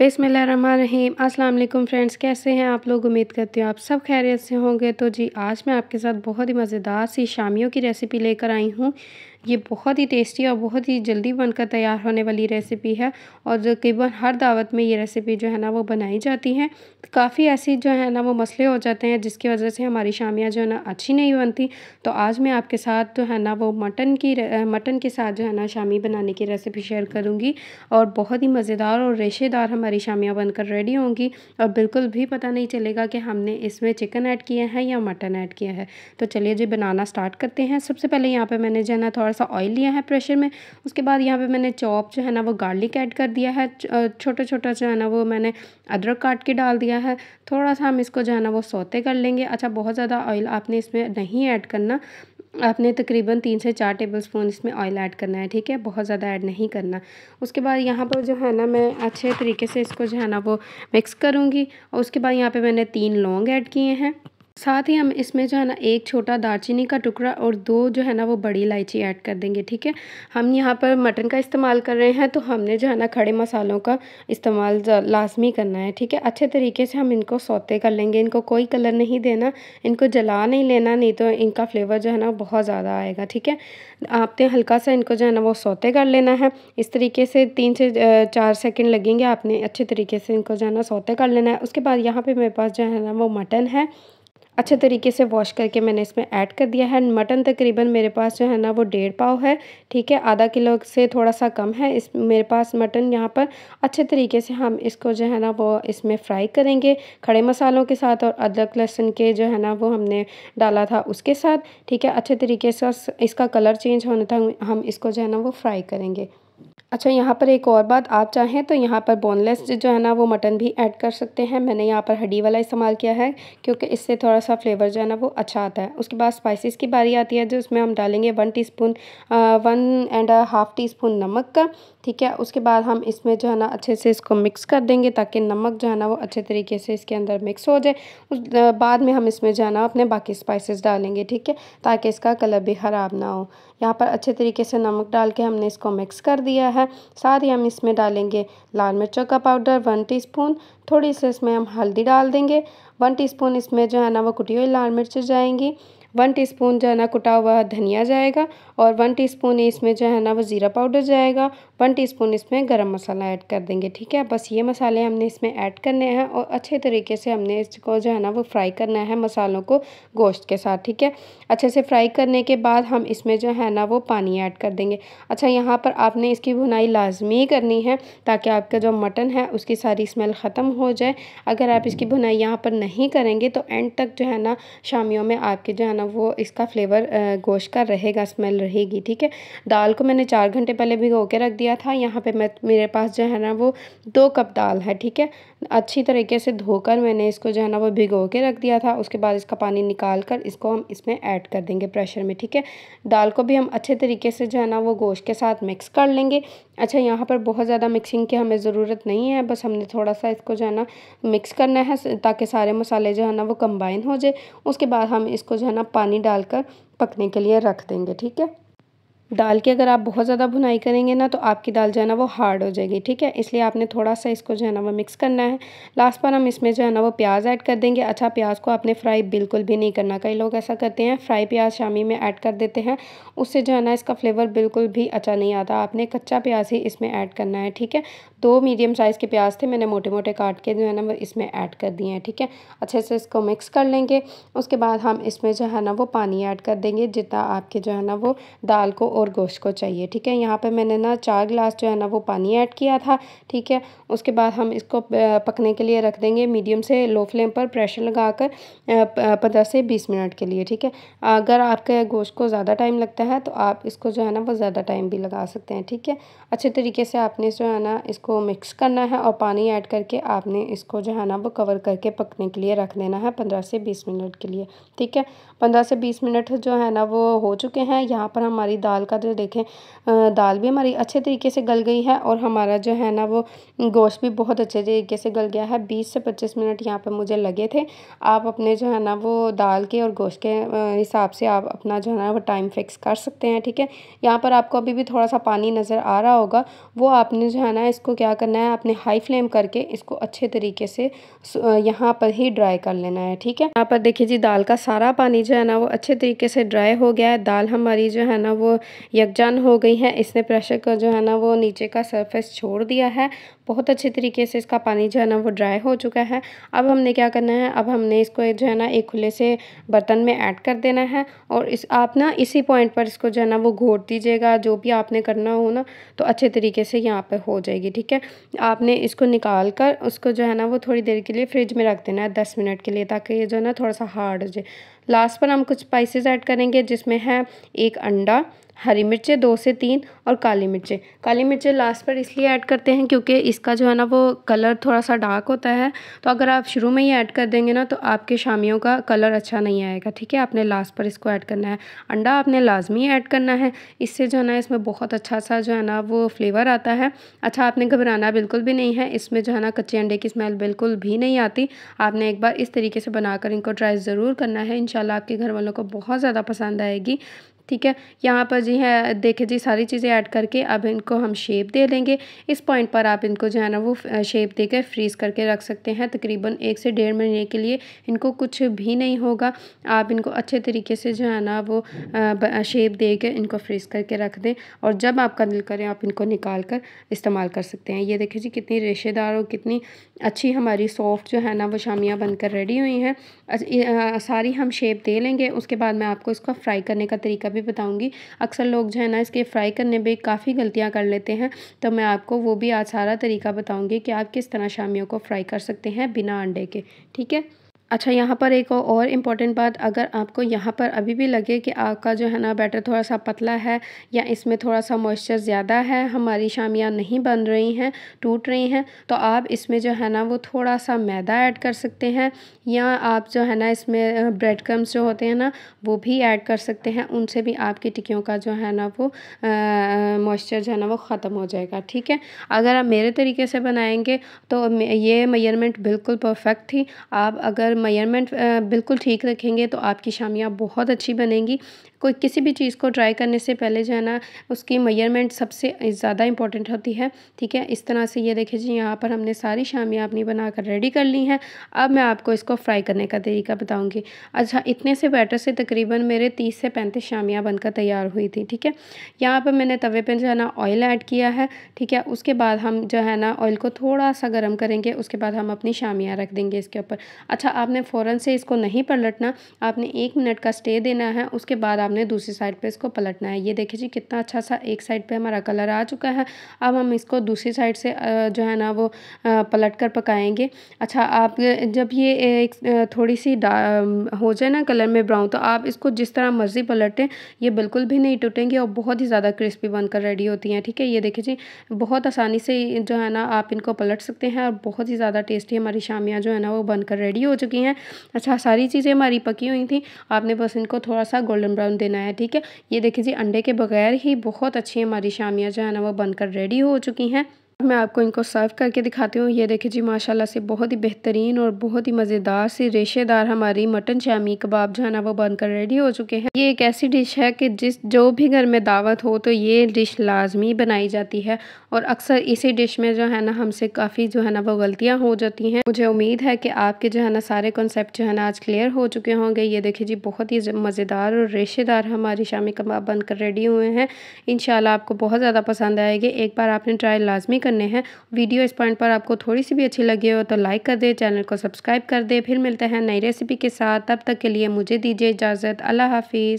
बिसमीम अस्सलाम फ्रेंड्स कैसे हैं आप लोग उम्मीद करती हूँ आप सब खैरियत से होंगे तो जी आज मैं आपके साथ बहुत ही मज़ेदार सी शामियों की रेसिपी लेकर आई हूँ ये बहुत ही टेस्टी और बहुत ही जल्दी बनकर तैयार होने वाली रेसिपी है और तकरीबन हर दावत में ये रेसिपी जो है ना वो बनाई जाती है काफ़ी ऐसी जो है ना वो मसले हो जाते हैं जिसकी वजह से हमारी शामियाँ जो है ना अच्छी नहीं बनती तो आज मैं आपके साथ जो है ना वो मटन की मटन के साथ जो है ना शामी बनाने की रेसिपी शेयर करूँगी और बहुत ही मज़ेदार और रेशेदार हमारी शामियाँ बनकर रेडी होंगी और बिल्कुल भी पता नहीं चलेगा कि हमने इसमें चिकन ऐड किया है या मटन ऐड किया है तो चलिए जी बनाना स्टार्ट करते हैं सबसे पहले यहाँ पर मैंने जो है ना थोड़ा थोड़ा सा ऑयल लिया है प्रेशर में उसके बाद यहाँ पे मैंने चॉप जो है ना वो गार्लिक ऐड कर दिया है छोटा छोटा जो है ना वो मैंने अदरक काट के डाल दिया है थोड़ा सा हम इसको जो है ना वो सोते कर लेंगे अच्छा बहुत ज़्यादा ऑयल आपने इसमें नहीं ऐड करना आपने तकरीबन तीन से चार टेबल स्पून इसमें ऑयल ऐड करना है ठीक है बहुत ज़्यादा ऐड नहीं करना उसके बाद यहाँ पर जो है ना मैं अच्छे तरीके से इसको जो है ना वो मिक्स करूँगी और उसके बाद यहाँ पे मैंने तीन लौंग ऐड किए हैं साथ ही हम इसमें जो है ना एक छोटा दालचीनी का टुकड़ा और दो जो है ना वो बड़ी इलायची ऐड कर देंगे ठीक है हम यहाँ पर मटन का इस्तेमाल कर रहे हैं तो हमने जो है ना खड़े मसालों का इस्तेमाल लाजमी करना है ठीक है अच्छे तरीके से हम इनको सौते कर लेंगे इनको कोई कलर नहीं देना इनको जला नहीं लेना नहीं तो इनका फ्लेवर जो है ना बहुत ज़्यादा आएगा ठीक है आपने हल्का सा इनको जो है ना वो सौते कर लेना है इस तरीके से तीन से चार सेकेंड लगेंगे आपने अच्छे तरीके से इनको जो है ना सौते कर लेना है उसके बाद यहाँ पर मेरे पास जो है ना वो मटन है अच्छे तरीके से वॉश करके मैंने इसमें ऐड कर दिया है मटन तकरीबन मेरे पास जो है ना वो डेढ़ पाव है ठीक है आधा किलो से थोड़ा सा कम है इस मेरे पास मटन यहाँ पर अच्छे तरीके से हम इसको जो है ना वो इसमें फ्राई करेंगे खड़े मसालों के साथ और अदरक लहसुन के जो है ना वो हमने डाला था उसके साथ ठीक है अच्छे तरीके से इसका कलर चेंज होने तक हम इसको जो है ना वो फ्राई करेंगे अच्छा यहाँ पर एक और बात आप चाहें तो यहाँ पर बोनलेस हम्म। जो है ना वो मटन भी ऐड कर सकते हैं मैंने यहाँ पर हड्डी वाला इस्तेमाल किया है क्योंकि इससे थोड़ा सा फ्लेवर जो है ना वो अच्छा आता है उसके बाद स्पाइसेस की बारी आती है जो उसमें हम डालेंगे one teaspoon one and half teaspoon नमक का ठीक है उसके बाद हम इसमें जो है ना अच्छे से इसको मिक्स कर देंगे ताकि नमक जो है ना वो अच्छे तरीके से इसके अंदर मिक्स हो जाए उस बाद में हम इसमें जो है ना अपने बाकी स्पाइसेस डालेंगे ठीक है ताकि इसका कलर भी ख़राब ना हो यहाँ पर अच्छे तरीके से नमक डाल के हमने इसको मिक्स कर दिया है साथ ही हम इसमें डालेंगे लाल मिर्चों का पाउडर वन टी थोड़ी सी इसमें हम हल्दी डाल देंगे वन टी इसमें जो है ना वो कुटी हुई लाल मिर्च जाएंगी वन टीस्पून जो है ना कुटा हुआ धनिया जाएगा और वन टीस्पून इसमें जो है ना वो ज़ीरा पाउडर जाएगा वन टीस्पून इसमें गरम मसाला ऐड कर देंगे ठीक है बस ये मसाले हमने इसमें ऐड करने हैं और अच्छे तरीके से हमने इसको जो है ना वो फ्राई करना है मसालों को गोश्त के साथ ठीक है अच्छे से फ्राई करने के बाद हम इसमें जो है ना वो पानी ऐड कर देंगे अच्छा यहाँ पर आपने इसकी भुनाई लाजमी करनी है ताकि आपका जो मटन है उसकी सारी स्मेल ख़त्म हो जाए अगर आप इसकी भुनाई यहाँ पर नहीं करेंगे तो एंड तक जो है ना शामियों में आपके जो है ना वो इसका फ्लेवर गोश्त का रहेगा स्मेल रहेगी ठीक है दाल को मैंने चार घंटे पहले भिगो के रख दिया था यहाँ पे मैं मेरे पास जो है ना वो दो कप दाल है ठीक है अच्छी तरीके से धोकर मैंने इसको जो है ना वो भिगो के रख दिया था उसके बाद इसका पानी निकाल कर इसको हम इसमें ऐड कर देंगे प्रेशर में ठीक है दाल को भी हम अच्छे तरीके से जो है ना वो गोश्त के साथ मिक्स कर लेंगे अच्छा यहाँ पर बहुत ज़्यादा मिक्सिंग की हमें ज़रूरत नहीं है बस हमने थोड़ा सा इसको जो है ना मिक्स करना है ताकि सारे मसाले जो है ना वो कंबाइन हो जाए उसके बाद हम इसको जो है ना पानी डालकर पकने के लिए रख देंगे ठीक है दाल की अगर आप बहुत ज़्यादा भुनाई करेंगे ना तो आपकी दाल जो है ना वो हार्ड हो जाएगी ठीक है इसलिए आपने थोड़ा सा इसको जो है ना वो मिक्स करना है लास्ट पर हम इसमें जो है ना वो प्याज ऐड कर देंगे अच्छा प्याज को आपने फ्राई बिल्कुल भी नहीं करना कई लोग ऐसा करते हैं फ्राई प्याज शामी में ऐड कर देते हैं उससे जो है ना इसका फ्लेवर बिल्कुल भी अच्छा नहीं आता आपने कच्चा प्याज ही इसमें ऐड करना है ठीक है दो मीडियम साइज़ के प्याज थे मैंने मोटे मोटे काट के जो है ना वो इसमें ऐड कर दिए हैं ठीक है अच्छे से इसको मिक्स कर लेंगे उसके बाद हम इसमें जो है ना वो पानी ऐड कर देंगे जितना आपके जो है ना वो दाल को और गोश्त को चाहिए ठीक है यहाँ पर मैंने ना चार गिलास जो है ना वो पानी ऐड किया था ठीक है उसके बाद हम इसको पकने के लिए रख देंगे मीडियम से लो फ्लेम पर प्रेशर लगा कर पंद्रह से बीस मिनट के लिए ठीक है अगर आपके गोश्त को ज़्यादा टाइम लगता है तो आप इसको जो है ना वो ज़्यादा टाइम भी लगा सकते हैं ठीक है अच्छे तरीके से आपने जो है ना इसको को मिक्स करना है और पानी ऐड करके आपने इसको जो है ना वो कवर करके पकने के लिए रख देना है पंद्रह से बीस मिनट के लिए ठीक है पंद्रह से बीस मिनट जो है ना वो हो चुके हैं यहाँ पर हमारी दाल का जो देखें दाल भी हमारी अच्छे तरीके से गल गई है और हमारा जो है ना वो गोश्त भी बहुत अच्छे तरीके से गल गया है बीस से पच्चीस मिनट यहाँ पर मुझे लगे थे आप अपने जो है ना वो दाल के और गोश्त के हिसाब से आप अपना जो है ना वो टाइम फिक्स कर सकते हैं ठीक है यहाँ पर आपको अभी भी थोड़ा सा पानी नज़र आ रहा होगा वो आपने जो है ना इसको क्या करना है आपने हाई फ्लेम करके इसको अच्छे तरीके से यहाँ पर ही ड्राई कर लेना है ठीक है यहाँ पर देखिए जी दाल का सारा पानी जो है ना वो अच्छे तरीके से ड्राई हो गया है दाल हमारी जो है ना वो यकजान हो गई है इसने प्रेशर का जो है ना वो नीचे का सरफेस छोड़ दिया है बहुत अच्छे तरीके से इसका पानी जो है ना वो ड्राई हो चुका है अब हमने क्या करना है अब हमने इसको जो है ना एक खुले से बर्तन में ऐड कर देना है और इस आप ना इसी पॉइंट पर इसको जो है ना वो घोट दीजिएगा जो भी आपने करना हो ना तो अच्छे तरीके से यहाँ पर हो जाएगी ठीक ठीक है आपने इसको निकाल कर उसको जो है ना वो थोड़ी देर के लिए फ्रिज में रख देना है दस मिनट के लिए ताकि ये जो है ना थोड़ा सा हार्ड हो जाए लास्ट पर हम कुछ स्पाइसेस ऐड करेंगे जिसमें है एक अंडा हरी मिर्चें दो से तीन और काली मिर्चें काली मिर्चें लास्ट पर इसलिए ऐड करते हैं क्योंकि इसका जो है ना वो कलर थोड़ा सा डार्क होता है तो अगर आप शुरू में ही ऐड कर देंगे ना तो आपके शामियों का कलर अच्छा नहीं आएगा ठीक है आपने लास्ट पर इसको ऐड करना है अंडा आपने लाजमी ऐड करना है इससे जो है ना इसमें बहुत अच्छा सा जो है ना वो फ्लेवर आता है अच्छा आपने घबराना बिल्कुल भी नहीं है इसमें जो है ना कच्चे अंडे की स्मेल बिल्कुल भी नहीं आती आपने एक बार इस तरीके से बनाकर इनको ट्राई ज़रूर करना है इन इंशाल्लाह आपके घर वालों को बहुत ज़्यादा पसंद आएगी ठीक है यहाँ पर जी है देखे जी सारी चीज़ें ऐड करके अब इनको हम शेप दे देंगे इस पॉइंट पर आप इनको जो है ना वो शेप दे कर फ्रीज़ करके रख सकते हैं तकरीबन एक से डेढ़ महीने के लिए इनको कुछ भी नहीं होगा आप इनको अच्छे तरीके से जो है ना वो शेप दे के इनको फ्रीज़ करके रख दें और जब आपका दिल करें आप इनको निकाल कर इस्तेमाल कर सकते हैं ये देखे जी कितनी रेशेदार और कितनी अच्छी हमारी सॉफ्ट जो है ना वो शामियाँ बनकर रेडी हुई हैं सारी हम शेप दे लेंगे उसके बाद मैं आपको इसका फ्राई करने का तरीका भी भी बताऊँगी अक्सर लोग जो है ना इसके फ्राई करने में काफ़ी गलतियाँ कर लेते हैं तो मैं आपको वो भी आज सारा तरीका बताऊँगी कि आप किस तरह शामियों को फ्राई कर सकते हैं बिना अंडे के ठीक है अच्छा यहाँ पर एक और इम्पॉर्टेंट बात अगर आपको यहाँ पर अभी भी लगे कि आपका जो है ना बैटर थोड़ा सा पतला है या इसमें थोड़ा सा मॉइस्चर ज़्यादा है हमारी शामियाँ नहीं बन रही हैं टूट रही हैं तो आप इसमें जो है ना वो थोड़ा सा मैदा ऐड कर सकते हैं या आप जो है ना इसमें ब्रेड क्रम्स जो होते हैं ना वो भी ऐड कर सकते हैं उनसे भी आपकी टिक्कियों का जो है ना वो मॉइस्चर जो है ना वो ख़त्म हो जाएगा ठीक है अगर आप मेरे तरीके से बनाएंगे तो ये मेयरमेंट बिल्कुल परफेक्ट थी आप अगर मेयरमेंट बिल्कुल ठीक रखेंगे तो आपकी शामियाँ बहुत अच्छी बनेंगी कोई किसी भी चीज़ को ट्राई करने से पहले जो है ना उसकी मेयरमेंट सबसे ज़्यादा इंपॉर्टेंट होती है ठीक है इस तरह से ये देखिए जी यहाँ पर हमने सारी शामियाँ अपनी बनाकर रेडी कर ली हैं अब मैं आपको इसको फ्राई करने का तरीका बताऊँगी अच्छा इतने से बैटर से तकरीबन मेरे तीस से पैंतीस शामियाँ बनकर तैयार हुई थी ठीक है यहाँ पर मैंने तवे पर जो है ना ऑयल ऐड किया है ठीक है उसके बाद हम जो है ना ऑयल को थोड़ा सा गर्म करेंगे उसके बाद हम अपनी शामियाँ रख देंगे इसके ऊपर अच्छा आपने फ़ौरन से इसको नहीं पलटना आपने एक मिनट का स्टे देना है उसके बाद हमने दूसरी साइड पे इसको पलटना है ये देखिए जी कितना अच्छा सा एक साइड पे हमारा कलर आ चुका है अब हम इसको दूसरी साइड से जो है ना वो पलट कर पकाएंगे अच्छा आप जब ये एक थोड़ी सी हो जाए ना कलर में ब्राउन तो आप इसको जिस तरह मर्ज़ी पलटें ये बिल्कुल भी नहीं टूटेंगे और बहुत ही ज़्यादा क्रिस्पी बनकर रेडी होती हैं ठीक है ये देखिए जी बहुत आसानी से जो है ना आप इनको पलट सकते हैं और बहुत ही ज़्यादा टेस्टी हमारी शामियाँ जो है ना वो बनकर रेडी हो चुकी हैं अच्छा सारी चीज़ें हमारी पकी हुई थी आपने बस इनको थोड़ा सा गोल्डन ब्राउन देना है ठीक है ये देखिए जी अंडे के बगैर ही बहुत अच्छी हमारी शामियाँ जो है ना वो बनकर रेडी हो चुकी हैं मैं आपको इनको सर्व करके दिखाती हूँ ये देखिए जी माशाल्लाह से बहुत ही बेहतरीन और बहुत ही मज़ेदार सी रेशेदार हमारी मटन शामी कबाब जो है ना वो बनकर रेडी हो चुके हैं ये एक ऐसी डिश है कि जिस जो भी घर में दावत हो तो ये डिश लाजमी बनाई जाती है और अक्सर इसी डिश में जो है ना हमसे काफ़ी जो है ना वो गलतियाँ हो जाती हैं मुझे उम्मीद है कि आपके जो है ना सारे कॉन्सेप्ट जो है ना आज क्लियर हो चुके होंगे ये देखिए जी बहुत ही मज़ेदार और रेशेदार हमारी शामी कबाब बनकर रेडी हुए हैं इन आपको बहुत ज़्यादा पसंद आएगी एक बार आपने ट्राई लाजमी करने हैं वीडियो इस पॉइंट पर आपको थोड़ी सी भी अच्छी लगी हो तो लाइक कर दे चैनल को सब्सक्राइब कर दे फिर मिलते हैं नई रेसिपी के साथ तब तक के लिए मुझे दीजिए इजाज़त अल्लाह हाफिज़